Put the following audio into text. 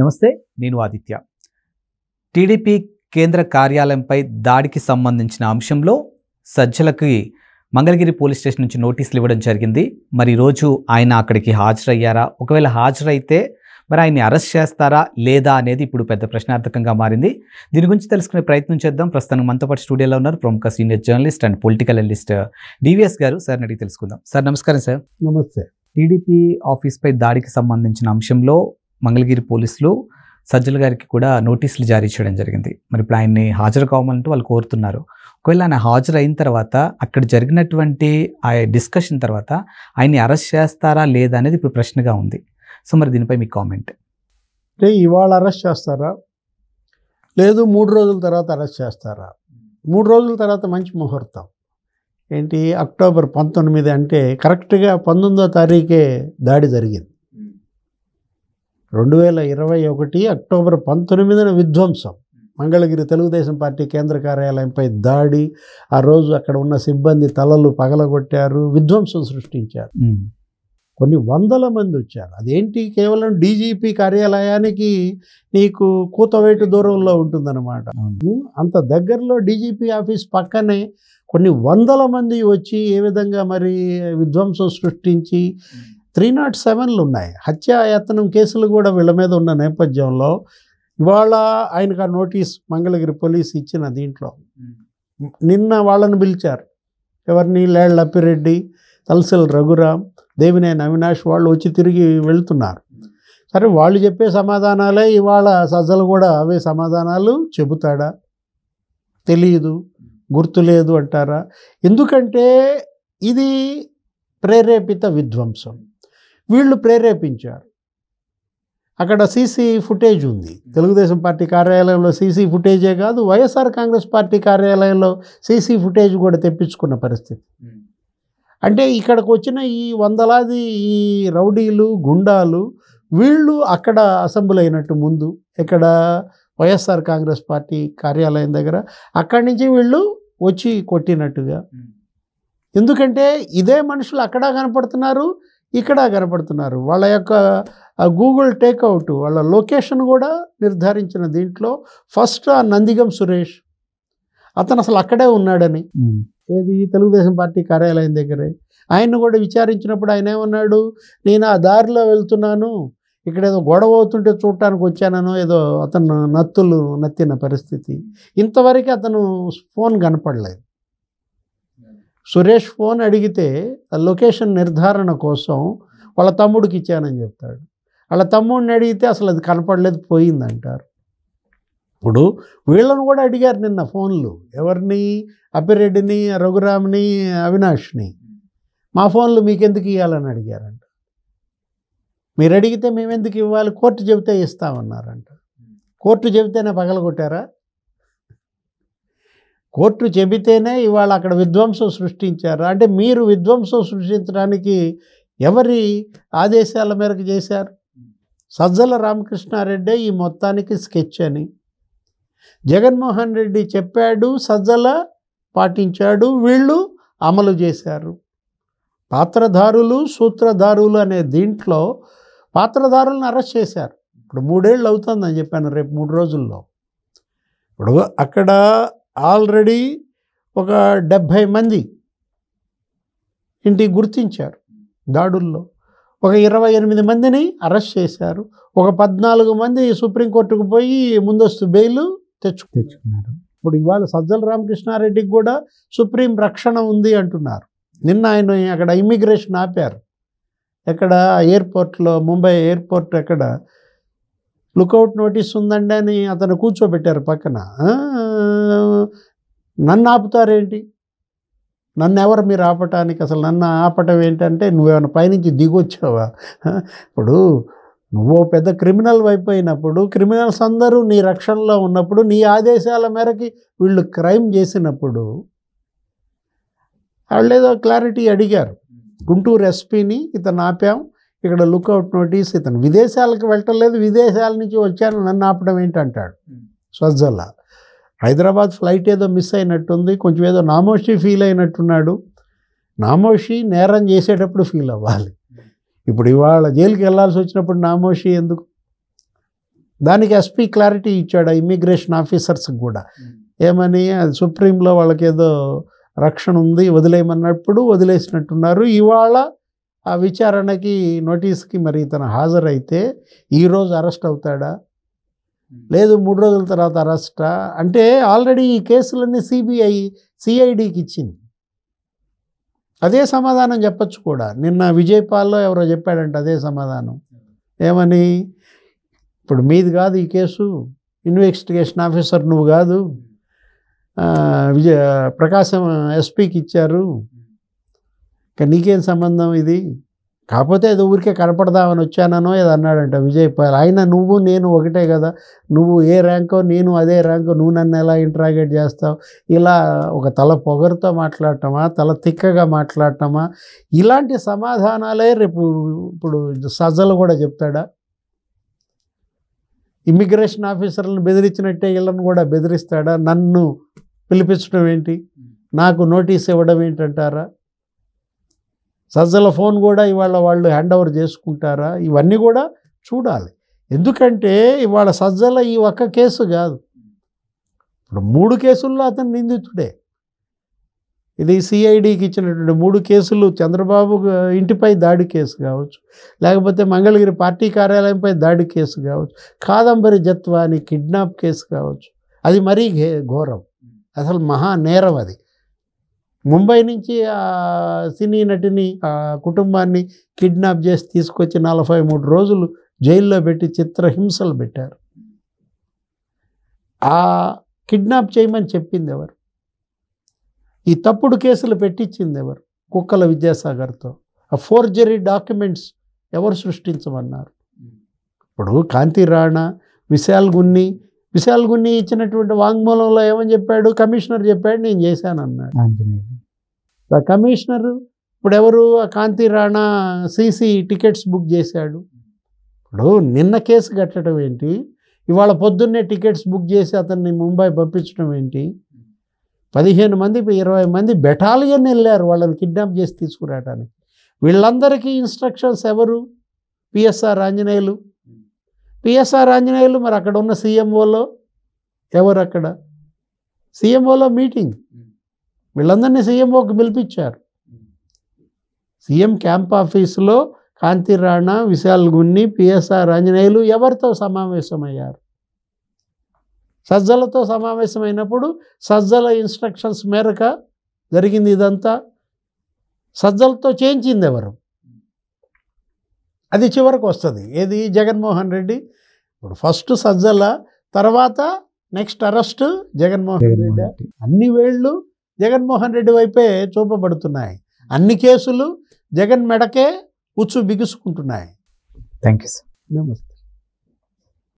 నమస్తే నేను ఆదిత్య టీడీపీ కేంద్ర కార్యాలయంపై దాడికి సంబంధించిన అంశంలో సజ్జలకి మంగళగిరి పోలీస్ స్టేషన్ నుంచి నోటీసులు ఇవ్వడం జరిగింది మరి రోజు ఆయన అక్కడికి హాజరయ్యారా ఒకవేళ హాజరైతే మరి ఆయన్ని అరెస్ట్ చేస్తారా లేదా అనేది ఇప్పుడు పెద్ద ప్రశ్నార్థకంగా మారింది దీని గురించి తెలుసుకునే ప్రయత్నం చేద్దాం ప్రస్తుతం మనతో పాటు స్టూడియోలో ఉన్నారు ప్రముఖ senior journalist and political analyst DVS గారు సార్ అడిగి తెలుసుకుందాం సార్ నమస్కారం సార్ నమస్తే టీడీపీ ఆఫీస్పై దాడికి సంబంధించిన అంశంలో మంగళగిరి పోలీసులు సజ్జల గారికి కూడా నోటీసులు జారీ చేయడం జరిగింది మరి ఇప్పుడు ఆయన్ని హాజరు కావాలంటూ వాళ్ళు కోరుతున్నారు ఒకవేళ ఆయన హాజరైన తర్వాత అక్కడ జరిగినటువంటి ఆ డిస్కషన్ తర్వాత ఆయన్ని అరెస్ట్ చేస్తారా లేదా అనేది ఇప్పుడు ప్రశ్నగా ఉంది సో మరి దీనిపై మీ కామెంట్ అంటే ఇవాళ అరెస్ట్ చేస్తారా లేదు మూడు రోజుల తర్వాత అరెస్ట్ చేస్తారా మూడు రోజుల తర్వాత మంచి ముహూర్తం ఏంటి అక్టోబర్ పంతొమ్మిది అంటే కరెక్ట్గా పంతొమ్మిదో తారీఖే దాడి జరిగింది రెండు వేల ఇరవై ఒకటి అక్టోబర్ పంతొమ్మిదిన విధ్వంసం మంగళగిరి తెలుగుదేశం పార్టీ కేంద్ర కార్యాలయంపై దాడి ఆ రోజు అక్కడ ఉన్న సిబ్బంది తలలు పగలగొట్టారు విధ్వంసం సృష్టించారు కొన్ని వందల మంది వచ్చారు అదేంటి కేవలం డీజీపీ కార్యాలయానికి నీకు కూతవేటు దూరంలో ఉంటుందన్నమాట అంత దగ్గరలో డీజీపీ ఆఫీస్ పక్కనే కొన్ని వందల మంది వచ్చి ఏ విధంగా మరి విధ్వంసం సృష్టించి త్రీ నాట్ సెవెన్లు ఉన్నాయి హత్యాయత్నం కేసులు కూడా వీళ్ళ మీద ఉన్న నేపథ్యంలో ఇవాళ ఆయనకు ఆ నోటీస్ మంగళగిరి పోలీస్ ఇచ్చిన దీంట్లో నిన్న వాళ్ళని పిలిచారు ఎవరిని లేళ్ళ అప్పిరెడ్డి తలసల్ రఘురామ్ దేవినేని అవినాష్ వాళ్ళు వచ్చి తిరిగి వెళ్తున్నారు సరే వాళ్ళు చెప్పే సమాధానాలే ఇవాళ సజ్జలు కూడా అవే సమాధానాలు చెబుతాడా తెలియదు గుర్తులేదు అంటారా ఎందుకంటే ఇది ప్రేరేపిత విధ్వంసం వీళ్ళు ప్రేరేపించారు అక్కడ సీసీ ఫుటేజ్ ఉంది తెలుగుదేశం పార్టీ కార్యాలయంలో సీసీ ఫుటేజే కాదు వైఎస్ఆర్ కాంగ్రెస్ పార్టీ కార్యాలయంలో సీసీ ఫుటేజ్ కూడా తెప్పించుకున్న పరిస్థితి అంటే ఇక్కడికి వచ్చిన ఈ వందలాది ఈ రౌడీలు గుండాలు వీళ్ళు అక్కడ అసెంబ్లీ అయినట్టు ముందు ఇక్కడ వైఎస్ఆర్ కాంగ్రెస్ పార్టీ కార్యాలయం దగ్గర అక్కడి నుంచి వీళ్ళు వచ్చి కొట్టినట్టుగా ఎందుకంటే ఇదే మనుషులు అక్కడ కనపడుతున్నారు ఇక్కడ కనపడుతున్నారు వాళ్ళ యొక్క గూగుల్ టేక్అవుట్ వాళ్ళ లొకేషన్ కూడా నిర్ధారించిన దీంట్లో ఫస్ట్ ఆ నందిగం సురేష్ అతను అసలు అక్కడే ఉన్నాడని ఏది తెలుగుదేశం పార్టీ కార్యాలయం దగ్గరే ఆయన్ను కూడా విచారించినప్పుడు ఆయన ఏమన్నాడు నేను ఆ దారిలో వెళ్తున్నాను ఇక్కడ ఏదో గొడవ అవుతుంటే చూడటానికి వచ్చానో ఏదో అతను నత్తులు నత్తిన పరిస్థితి ఇంతవరకు అతను ఫోన్ కనపడలేదు సురేష్ ఫోన్ అడిగితే లొకేషన్ నిర్ధారణ కోసం వాళ్ళ తమ్ముడికి ఇచ్చానని చెప్తాడు వాళ్ళ తమ్ముడిని అడిగితే అసలు అది కనపడలేదు పోయిందంటారు ఇప్పుడు వీళ్ళను కూడా అడిగారు నిన్న ఫోన్లు ఎవరిని అప్పిరెడ్డిని రఘురామ్ని అవినాష్ని మా ఫోన్లు మీకెందుకు ఇవ్వాలని అడిగారంట మీరు అడిగితే మేమెందుకు ఇవ్వాలి కోర్టు చెబితే ఇస్తామన్నారంట కోర్టు చెబితేనే పగలగొట్టారా కోర్టు చెబితేనే ఇవాళ అక్కడ విధ్వంసం సృష్టించారు అంటే మీరు విధ్వంసం సృష్టించడానికి ఎవరి ఆదేశాల మేరకు చేశారు సజ్జల రామకృష్ణారెడ్డి ఈ మొత్తానికి స్కెచ్ అని జగన్మోహన్ రెడ్డి చెప్పాడు సజ్జల పాటించాడు వీళ్ళు అమలు చేశారు పాత్రధారులు సూత్రధారులు అనే దీంట్లో పాత్రధారులను అరెస్ట్ చేశారు ఇప్పుడు మూడేళ్ళు అవుతుందని చెప్పాను రేపు మూడు రోజుల్లో ఇప్పుడు అక్కడ ఆల్రెడీ ఒక డెబ్భై మంది ఇంటికి గుర్తించారు దాడుల్లో ఒక ఇరవై ఎనిమిది మందిని అరెస్ట్ చేశారు ఒక పద్నాలుగు మంది సుప్రీంకోర్టుకు పోయి ముందస్తు బెయిల్ తెచ్చు తెచ్చుకున్నారు ఇప్పుడు ఇవాళ సజ్జల రామకృష్ణారెడ్డికి కూడా సుప్రీం రక్షణ ఉంది అంటున్నారు నిన్న ఆయన అక్కడ ఇమ్మిగ్రేషన్ ఆపారు ఎక్కడ ఎయిర్పోర్ట్లో ముంబై ఎయిర్పోర్ట్ ఎక్కడ లుకౌట్ నోటీస్ ఉందండి అని అతను కూర్చోబెట్టారు పక్కన నన్ను ఆపుతారేంటి నన్ను ఎవరు మీరు ఆపటానికి అసలు నన్ను ఆపటం ఏంటంటే నువ్వేమైనా పైనుంచి దిగొచ్చావా ఇప్పుడు నువ్వు పెద్ద క్రిమినల్ అయిపోయినప్పుడు క్రిమినల్స్ అందరూ నీ రక్షణలో ఉన్నప్పుడు నీ ఆదేశాల మేరకి వీళ్ళు క్రైమ్ చేసినప్పుడు వాళ్ళు ఏదో క్లారిటీ అడిగారు గుంటూరు ఎస్పీని ఇతను ఆపాం ఇక్కడ లుక్అవుట్ నోటీస్ ఇతను విదేశాలకు వెళ్ళటం లేదు విదేశాల నుంచి వచ్చాను నన్ను ఆపడం ఏంటంటాడు స్వజ్జల్లా హైదరాబాద్ ఫ్లైట్ ఏదో మిస్ అయినట్టుంది కొంచెం ఏదో నామోషి ఫీల్ అయినట్టున్నాడు నామోషి నేరం చేసేటప్పుడు ఫీల్ అవ్వాలి ఇప్పుడు ఇవాళ జైలుకి వెళ్లాల్సి వచ్చినప్పుడు నామోషి ఎందుకు దానికి ఎస్పీ క్లారిటీ ఇచ్చాడు ఇమ్మిగ్రేషన్ ఆఫీసర్స్కి కూడా hmm. ఏమని అది సుప్రీంలో వాళ్ళకేదో రక్షణ ఉంది వదిలేయమన్నప్పుడు వదిలేసినట్టున్నారు ఇవాళ ఆ విచారణకి నోటీస్కి మరి తను హాజరైతే ఈరోజు అరెస్ట్ అవుతాడా లేదు మూడు రోజుల తర్వాత అరెస్టా అంటే ఆల్రెడీ ఈ కేసులన్నీ సిబిఐ సిఐడికి ఇచ్చింది అదే సమాధానం చెప్పచ్చు కూడా నిన్న విజయపాల్లో ఎవరో చెప్పాడంట అదే సమాధానం ఏమని ఇప్పుడు మీది కాదు ఈ కేసు ఇన్వెస్టిగేషన్ ఆఫీసర్ నువ్వు కాదు విజయ ప్రకాశం ఎస్పీకి ఇచ్చారు నీకేం సంబంధం ఇది కాకపోతే అది ఊరికే కనపడదామని వచ్చానో ఏదో అన్నాడంట విజయ్ పాల్ ఆయన నువ్వు నేను ఒకటే కదా నువ్వు ఏ ర్యాంకో నేను అదే ర్యాంకో నువ్వు నన్ను ఎలా ఇంట్రాగేట్ చేస్తావు ఇలా ఒక తల పొగరుతో మాట్లాడటమా తల తిక్కగా మాట్లాడటమా ఇలాంటి సమాధానాలే రేపు ఇప్పుడు సజ్జలు కూడా చెప్తాడా ఇమ్మిగ్రేషన్ ఆఫీసర్లను బెదిరించినట్టే వీళ్ళను కూడా బెదిరిస్తాడా నన్ను పిలిపించడం ఏంటి నాకు నోటీస్ ఇవ్వడం ఏంటంటారా సజ్జల ఫోన్ కూడా ఇవాళ వాళ్ళు హ్యాండ్ ఓవర్ చేసుకుంటారా ఇవన్నీ కూడా చూడాలి ఎందుకంటే ఇవాళ సజ్జల ఈ ఒక్క కేసు కాదు ఇప్పుడు మూడు కేసుల్లో అతను నిందితుడే ఇది సిఐడికి ఇచ్చినటువంటి మూడు కేసులు చంద్రబాబు ఇంటిపై దాడి కేసు కావచ్చు లేకపోతే మంగళగిరి పార్టీ కార్యాలయంపై దాడి కేసు కావచ్చు కాదంబరి జత్వాని కిడ్నాప్ కేసు కావచ్చు అది మరీ ఘోరం అసలు మహా నేరం అది ముంబై నుంచి ఆ సినీ నటిని ఆ కుటుంబాన్ని కిడ్నాప్ చేసి తీసుకొచ్చి నలభై మూడు రోజులు జైల్లో పెట్టి చిత్రహింసలు పెట్టారు ఆ కిడ్నాప్ చేయమని చెప్పింది ఎవరు ఈ తప్పుడు కేసులు పెట్టించింది ఎవరు కుక్కల విద్యాసాగర్తో ఆ ఫోర్జరీ డాక్యుమెంట్స్ ఎవరు సృష్టించమన్నారు ఇప్పుడు కాంతి రాణా విశాల్ గున్ని విశాల్ గున్ని ఇచ్చినటువంటి వాంగ్మూలంలో ఏమని చెప్పాడు కమిషనర్ చెప్పాడు నేను చేశానన్నాడు కమిషనర్ ఇప్పుడు ఎవరు ఆ Kanthi Rana CC tickets book చేశాడు ఇప్పుడు నిన్న కేసు కట్టడం ఏంటి ఇవాళ పొద్దున్నే టికెట్స్ బుక్ చేసి అతన్ని ముంబై పంపించడం ఏంటి పదిహేను మంది ఇరవై మంది బెటాలియన్ వెళ్ళారు వాళ్ళని కిడ్నాప్ చేసి తీసుకురావడానికి వీళ్ళందరికీ ఇన్స్ట్రక్షన్స్ ఎవరు పిఎస్ఆర్ ఆంజనేయులు పిఎస్ఆర్ ఆంజనేయులు మరి అక్కడ ఉన్న సీఎంఓలో ఎవరు అక్కడ సీఎంఓలో మీటింగ్ hmm. వీళ్ళందరినీ సీఎంఓకి పిలిపించారు సీఎం క్యాంప్ ఆఫీసులో కాంతి రాణా విశాల్ గున్ని పిఎస్ఆర్ ఆంజనేయులు ఎవరితో సమావేశమయ్యారు సజ్జలతో సమావేశమైనప్పుడు సజ్జల ఇన్స్ట్రక్షన్స్ మేరక జరిగింది ఇదంతా సజ్జలతో చేయించింది ఎవరు అది చివరకు వస్తుంది ఏది జగన్మోహన్ రెడ్డి ఇప్పుడు ఫస్ట్ సజ్జల తర్వాత నెక్స్ట్ అరెస్ట్ జగన్మోహన్ రెడ్డి అన్ని వేళ్ళు జగన్మోహన్ రెడ్డి వైపే చూపబడుతున్నాయి అన్ని కేసులు జగన్ మెడకే ఉచ్చు బిగుసుకుంటున్నాయి థ్యాంక్ యూ సార్ నమస్తే